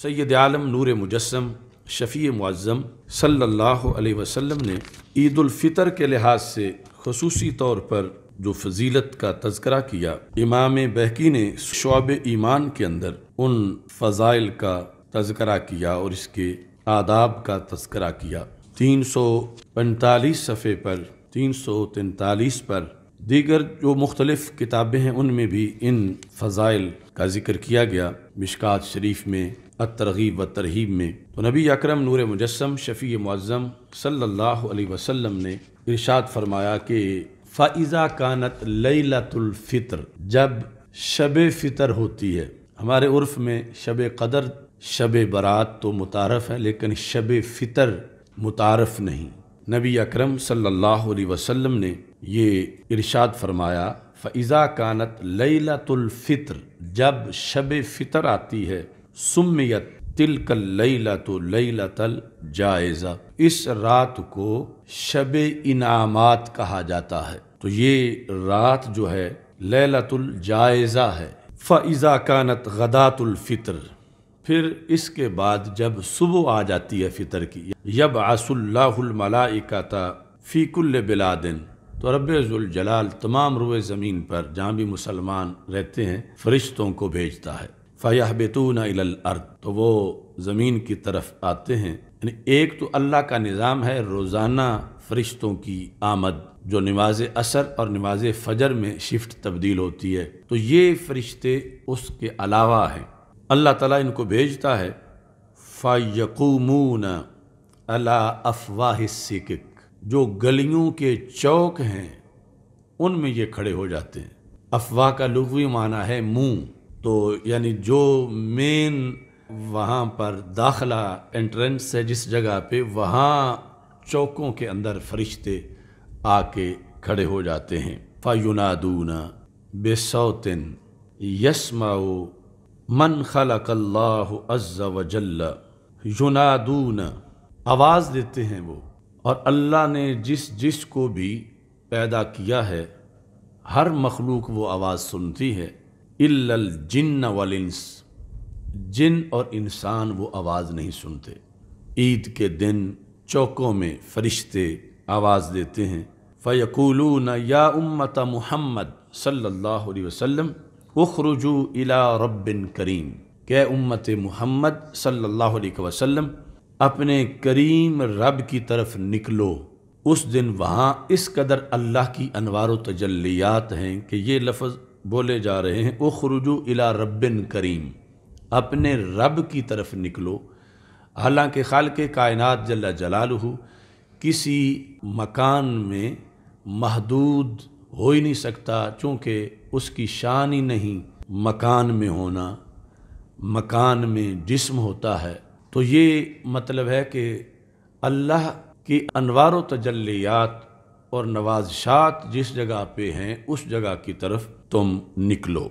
सैद आलम नूर मुजस्म शफ़ी मुआज़म सल्लल्लाहु अलैहि वसल्लम ने ईदालफ़ितर के लिहाज से खसूसी तौर पर जो फजीलत का तस्करा किया इमाम बहकी ने शोब ईमान के अंदर उन फ़जाइल का तस्करा किया और इसके आदाब का तस्करा किया तीन सौ पैंतालीस सफ़े पर तीन सौ तैंतालीस पर दीगर जो मुख्तलिफ़ किताबें हैं उनमें भी इन फ़ज़ाइल का जिक्र किया गया मिशकात शरीफ में अतरगीब व तरहीब में तो नबी अक्रम नूर मुजस्म शफ़ी मज़म सल्लल्लाहु अलैहि वसल्लम ने इरशाद फरमाया कि फ़ाइज़ा कानत लतुल्फ़ितर जब शब फ़ितर होती है हमारे उर्फ़ में शब कदर शब बारात तो मुतारफ़ है लेकिन शब फ़ितर मुतारफ़ नहीं नबी अकरम सल्लल्लाहु अलैहि वसल्लम ने ये इरशाद फरमाया फ़ैज़ा कानत लैलतुल्फ़ित्र जब शब फ़ितर आती है सुमियत तिलक लैला तो जायज़ा इस रात को शब इनामात कहा जाता है तो ये रात जो है लैलतुल जायज़ा है फ़ैज़ा कानत गदातुल्फ़ित्र फिर इसके बाद जब सुबह आ जाती है फितर की यब आसुल्लामलाइकाता फ़ीकुल्ल बिलादिन तो जलाल तमाम रुए ज़मीन पर जहाँ भी मुसलमान रहते हैं फरिश्तों को भेजता है फ़याह बेतून अर्द तो वो ज़मीन की तरफ आते हैं यानी एक तो अल्लाह का निज़ाम है रोज़ाना फरिश्तों की आमद जो नमाज असर और नमाज फजर में शिफ्ट तब्दील होती है तो ये फरिश्ते उसके अलावा हैं अल्लाह ताला इनको भेजता है फ़ायकूमून अला अफवाह सिकक जो गलियों के चौक हैं उनमें ये खड़े हो जाते हैं अफवाह का लुगवी माना है मुंह तो यानी जो मेन वहाँ पर दाखला एंट्रेंस है जिस जगह पे वहाँ चौकों के अंदर फरिश्ते आके खड़े हो जाते हैं फ़ायुनादूना बेसौतिन यसमाओ मन खलकल्लाह अज्जा वजल्ला युनादून आवाज़ देते हैं वो और अल्लाह ने जिस जिस को भी पैदा किया है हर मखलूक वो आवाज़ सुनती है इल्लल जिन्न वलिंस जिन और इंसान वो आवाज़ नहीं सुनते ईद के दिन चौकों में फरिश्ते आवाज़ देते हैं न या उम्मत मुहम्मद सल्लल्लाहु अलैहि वसल्लम उखरुजू इला रब्बिन करीम के उम्मत मोहम्मद सल्लल्लाहु अलैहि वसल्लम अपने करीम रब की तरफ निकलो उस दिन वहाँ इस कदर अल्लाह की अनवार तजलियात हैं कि ये लफ्ज़ बोले जा रहे हैं उखरुजू इला रब्बिन करीम अपने रब की तरफ निकलो हालांकि खाल के कायनत जल्ला जलालहू किसी मकान में महदूद हो ही नहीं सकता चूँकि उसकी शान ही नहीं मकान में होना मकान में जिस्म होता है तो ये मतलब है कि अल्लाह की अनवार तजल्यात और नवाजशात जिस जगह पे हैं उस जगह की तरफ तुम निकलो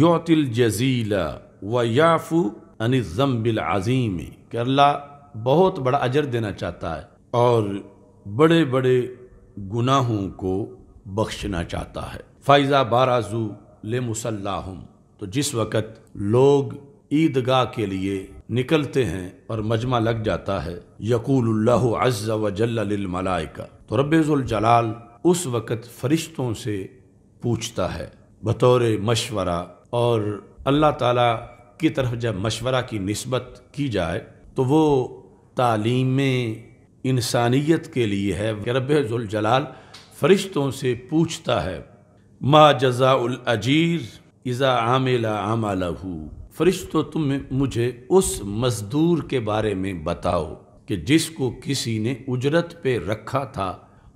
योतिल जजीला व याफू अनिज़म्बिल आज़ीम कि अल्लाह बहुत बड़ा अजर देना चाहता है और बड़े बड़े गुनाहों को बख्शना चाहता है फ़ैज़ा बाराजू ले मुसल्लाहम तो जिस वक़्त लोग ईदगाह के लिए निकलते हैं और मजमा लग जाता है यकूल अज़ वजल्लामलाइका तो रबाल उस वक़्त फरिश्तों से पूछता है बतौर मशवरा और अल्लाह ताला की तरफ जब मशवरा की नस्बत की जाए तो वो तालीम इंसानियत के लिए है रबाल फरिश्तों से पूछता है मा जजा उल अजीर इज़ा आमाला आमालहू फरिश्तों तुम मुझे उस मज़दूर के बारे में बताओ कि जिसको किसी ने उजरत पे रखा था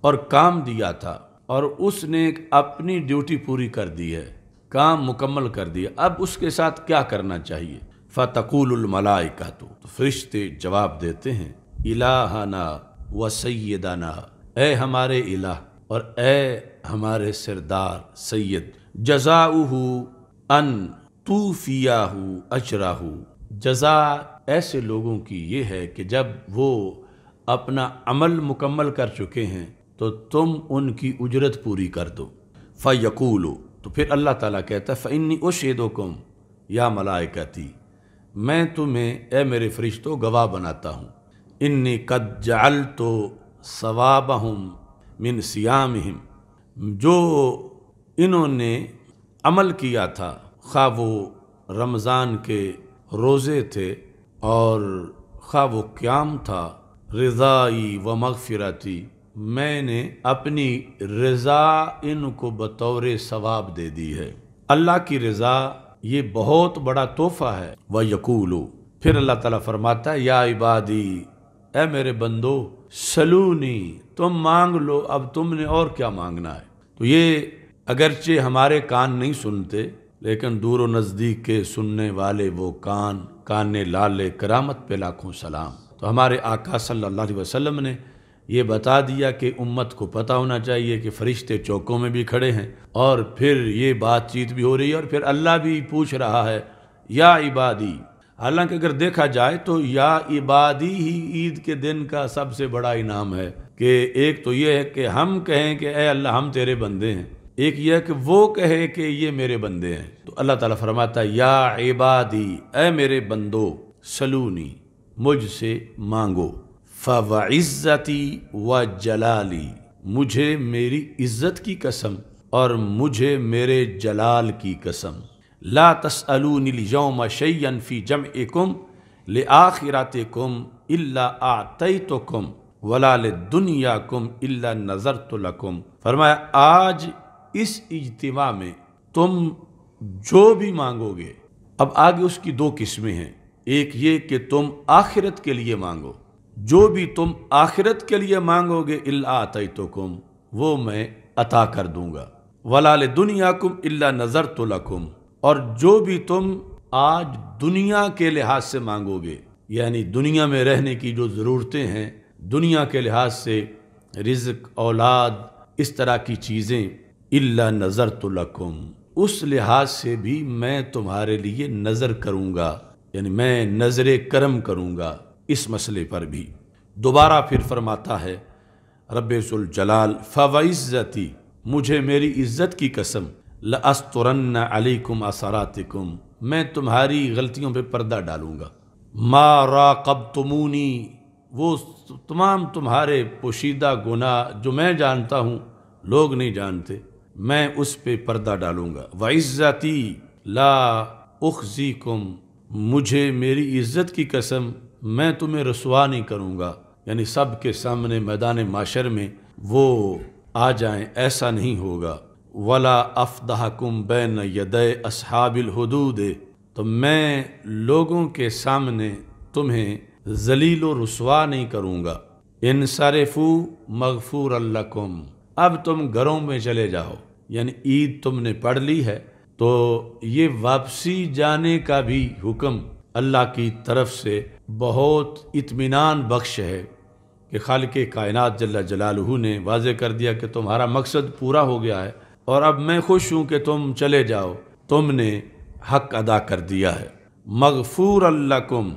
और काम दिया था और उसने अपनी ड्यूटी पूरी कर दी है काम मुकम्मल कर दिया अब उसके साथ क्या करना चाहिए फ़तकुलमलाइका तो फरिश्ते जवाब देते हैं इलाहाना व सैदाना ए हमारे इलाह और ए हमारे सिरदार सैयद जजाऊ अन तूफियाहू अचराहू जजा ऐसे लोगों की ये है कि जब वो अपना अमल मुकम्मल कर चुके हैं तो तुम उनकी उजरत पूरी कर दो फ़यकूल तो फिर अल्लाह ताला कहता है उशेदो कुम या मलाइकती मैं तुम्हें ए मेरे फरिश्तों गवाह बनाता हूँ इन्नी कद जाल तो सवाबहम मिन सियाम जो इन्होंने अमल किया था खा वो रमज़ान के रोज़े थे और खा वो क्याम था रज़ाई व मगफिरती मैंने अपनी रज़ा इनको बतौर सवाब दे दी है अल्लाह की रज़ा ये बहुत बड़ा तोहफ़ा है व यकूलू फिर अल्लाह ताला फरमाता है या इबादी ए मेरे बंदो सलूनी तुम मांग लो अब तुमने और क्या मांगना है तो ये अगरचे हमारे कान नहीं सुनते लेकिन दूर व नज़दीक के सुनने वाले वो कान कान लाले करामत पे लाखों सलाम तो हमारे आका सल्लल्लाहु अलैहि वसल्लम ने ये बता दिया कि उम्मत को पता होना चाहिए कि फरिश्ते चौकों में भी खड़े हैं और फिर ये बातचीत भी हो रही है और फिर अल्लाह भी पूछ रहा है या इबादी हालांकि अगर देखा जाए तो या इबादी ही ईद के दिन का सबसे बड़ा इनाम है कि एक तो यह है कि हम कहें कि ए अल्लाह हम तेरे बंदे हैं एक यह कि वो कहे कि ये मेरे बंदे हैं तो अल्लाह ताला फरमाता या इबादी ए मेरे बंदो सलूनी मुझसे मांगो फवाइज़ती व जलाली मुझे मेरी इज्जत की कसम और मुझे मेरे जलाल की कसम ला तसअलूनिलजौम शैन फ़ी जम ए कुम ले आखिरत कुम अल्ला आतई तो कुम वला दुनिया कुम अल्ला नज़र तो लकुम फरमाया आज इस इजतवा में तुम जो भी मांगोगे अब आगे उसकी दो किस्में हैं एक ये कि तुम आखिरत के लिए मांगो जो भी तुम आखिरत के लिए मांगोगे अल्ला आतई तो कुम वो मैं अता कर दूंगा वला दुनिया कुम अल्ला नज़र तो लकुम और जो भी तुम आज दुनिया के लिहाज से मांगोगे यानी दुनिया में रहने की जो ज़रूरतें हैं दुनिया के लिहाज से रिज्क औलाद इस तरह की चीज़ें इल्ला नज़र तो लकुम उस लिहाज से भी मैं तुम्हारे लिए नज़र करूँगा यानी मैं नज़र करम करूँगा इस मसले पर भी दोबारा फिर फरमाता है रबाल जलाल फवाइज़ती मुझे मेरी इज़्ज़त की कसम लस्तरन्न अलैकुम असरातिकुम मैं तुम्हारी गलतियों पे पर्दा डालूंगा मा कब तुमूनी वो तमाम तुम्हारे पोशीदा गुना जो मैं जानता हूँ लोग नहीं जानते मैं उस पे पर्दा डालूंगा व इज़्ज़ती ला उखजी कुम मुझे मेरी इज़्ज़त की कसम मैं तुम्हें रसुआ नहीं करूँगा यानी सब के सामने मैदान माशर में वो आ जाए ऐसा नहीं होगा वला अफदहकुम बैन यदय असहाबिल हदूद तो मैं लोगों के सामने तुम्हें जलील रसवा नहीं करूँगा इन सरफू मगफूर अल्लाकुम अब तुम घरों में चले जाओ यानी ईद तुमने पढ़ ली है तो ये वापसी जाने का भी हुक्म अल्लाह की तरफ से बहुत इत्मीनान बख्श है कि खाल के कायनत जल्ला जलालहू ने वाज कर दिया कि तुम्हारा मकसद पूरा हो गया है और अब मैं खुश हूं कि तुम चले जाओ तुमने हक अदा कर दिया है मगफूर अल्लाकुम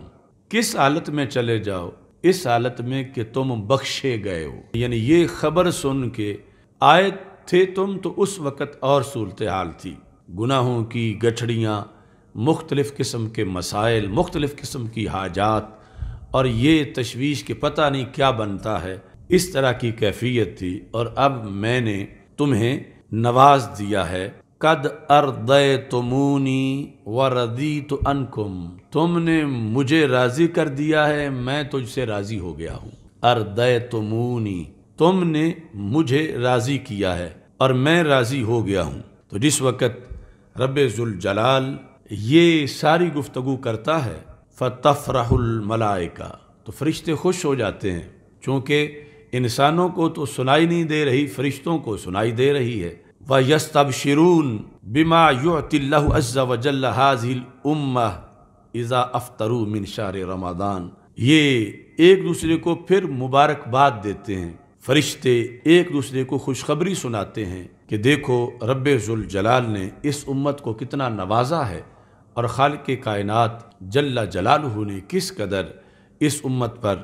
किस हालत में चले जाओ इस हालत में कि तुम बख्शे गए हो यानी ये खबर सुन के आए थे तुम तो उस वक़्त और सूरत हाल थी गुनाहों की गठड़ियाँ मुख्तलिफ़ किस्म के मसाइल मुख्तलिफ़ किस्म की हाजात और ये तशवीश के पता नहीं क्या बनता है इस तरह की कैफियत थी और अब मैंने तुम्हें नवाज दिया है कद अर तुमूनी व रदी तो अनकुम तुमने मुझे राजी कर दिया है मैं तुझसे राजी हो गया हूँ अरदय तुमूनी तुमने मुझे राजी किया है और मैं राजी हो गया हूँ तो जिस वक़्त रबाल ये सारी गुफ्तु करता है का तो फरिश्ते खुश हो जाते हैं चूँकि इंसानों को तो सुनाई नहीं दे रही फरिश्तों को सुनाई दे रही है व यस्तब शिरून बिमा युतिल्लाज़ा वजल हाजिल उम्मा इज़ा अफ्तरू मिन शार रमादान ये एक दूसरे को फिर मुबारकबाद देते हैं फरिश्ते एक दूसरे को खुशखबरी सुनाते हैं कि देखो रब जलाल ने इस उम्मत को कितना नवाजा है और खाल के कायनत जल्ला जलाल ने किस कदर इस उम्मत पर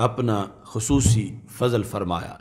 अपना खसूसी फ़जल फरमाया